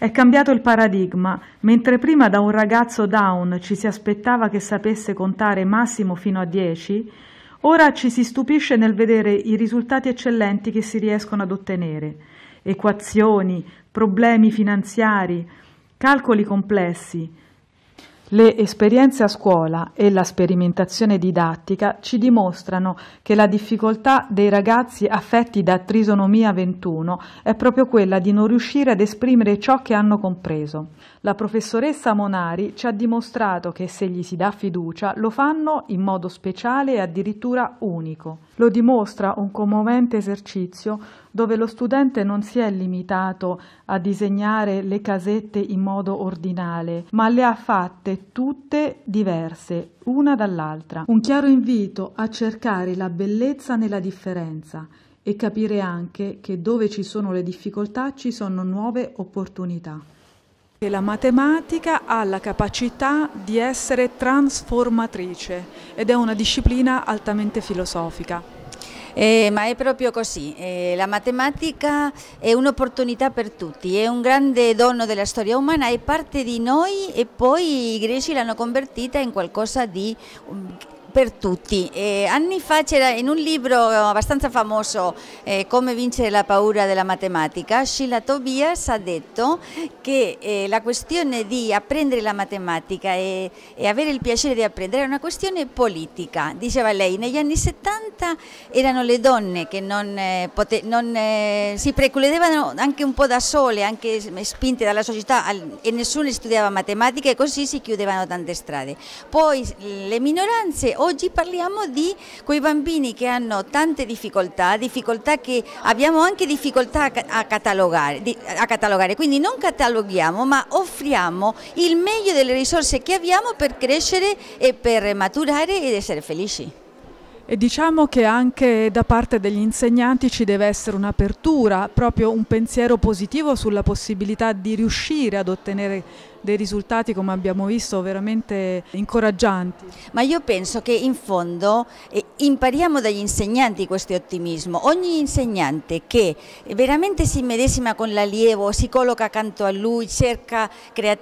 È cambiato il paradigma, mentre prima da un ragazzo down ci si aspettava che sapesse contare massimo fino a 10, ora ci si stupisce nel vedere i risultati eccellenti che si riescono ad ottenere. Equazioni, problemi finanziari, calcoli complessi, le esperienze a scuola e la sperimentazione didattica ci dimostrano che la difficoltà dei ragazzi affetti da trisonomia 21 è proprio quella di non riuscire ad esprimere ciò che hanno compreso. La professoressa Monari ci ha dimostrato che se gli si dà fiducia lo fanno in modo speciale e addirittura unico. Lo dimostra un commovente esercizio dove lo studente non si è limitato a disegnare le casette in modo ordinale, ma le ha fatte tutte diverse una dall'altra. Un chiaro invito a cercare la bellezza nella differenza e capire anche che dove ci sono le difficoltà ci sono nuove opportunità. E la matematica ha la capacità di essere trasformatrice ed è una disciplina altamente filosofica. Eh, ma è proprio così, eh, la matematica è un'opportunità per tutti, è un grande dono della storia umana, è parte di noi e poi i greci l'hanno convertita in qualcosa di per tutti. Eh, anni fa c'era in un libro abbastanza famoso, eh, Come vincere la paura della matematica, Sheila Tobias ha detto che eh, la questione di apprendere la matematica e, e, avere il piacere di apprendere è una questione politica. Diceva lei, negli anni 70 erano le donne che non, eh, non eh, si precludevano anche un po' da sole, anche spinte dalla società al, e nessuno studiava matematica e così si chiudevano tante strade. Poi le minoranze oggi parliamo di quei bambini che hanno tante difficoltà, difficoltà che abbiamo anche difficoltà a catalogare, a catalogare. quindi non cataloghiamo ma offriamo il meglio delle risorse che abbiamo per crescere e per maturare ed essere felici. E diciamo che anche da parte degli insegnanti ci deve essere un'apertura, proprio un pensiero positivo sulla possibilità di riuscire ad ottenere dei risultati, come abbiamo visto, veramente incoraggianti. Ma io penso che in fondo eh, impariamo dagli insegnanti questo ottimismo. Ogni insegnante che veramente si medesima con l'allievo, si colloca accanto a lui, cerca,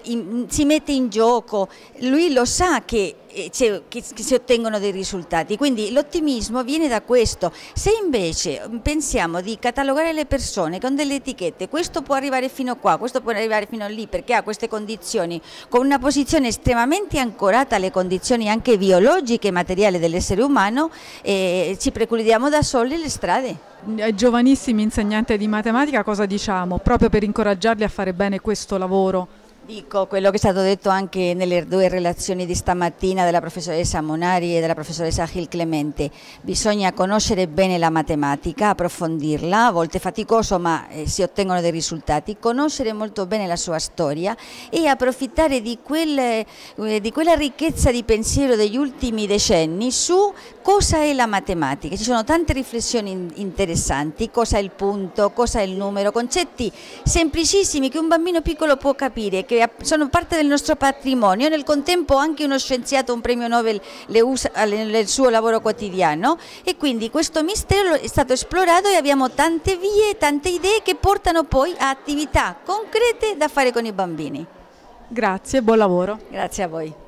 in, si mette in gioco, lui lo sa eh, che che, si ottengono dei risultati. Quindi l'ottimismo viene da questo. Se invece mm, pensiamo di catalogare le persone con delle etichette, questo può arrivare fino qua, questo può arrivare fino lì perché ha queste condizioni, condizioni, con una posizione estremamente ancorata alle condizioni anche biologiche e materiali dell'essere umano, eh, ci precludiamo da soli le strade giovanissimi insegnanti di matematica cosa diciamo proprio per incoraggiarli a fare bene questo lavoro? Dico quello che è stato detto anche nelle due relazioni di stamattina della professoressa Monari e della professoressa Gil Clemente. Bisogna conoscere bene la matematica, approfondirla, a volte faticoso ma eh, si ottengono dei risultati, conoscere molto bene la sua storia e approfittare di, quel, eh, di quella ricchezza di pensiero degli ultimi decenni su cosa è la matematica. Ci sono tante riflessioni interessanti, cosa è il punto, cosa è il numero, concetti semplicissimi che un bambino piccolo può capire, che che sono parte del nostro patrimonio, nel contempo anche uno scienziato, un premio Nobel le usa nel suo lavoro quotidiano e quindi questo mistero è stato esplorato e abbiamo tante vie, tante idee che portano poi a attività concrete da fare con i bambini. Grazie, buon lavoro. Grazie a voi.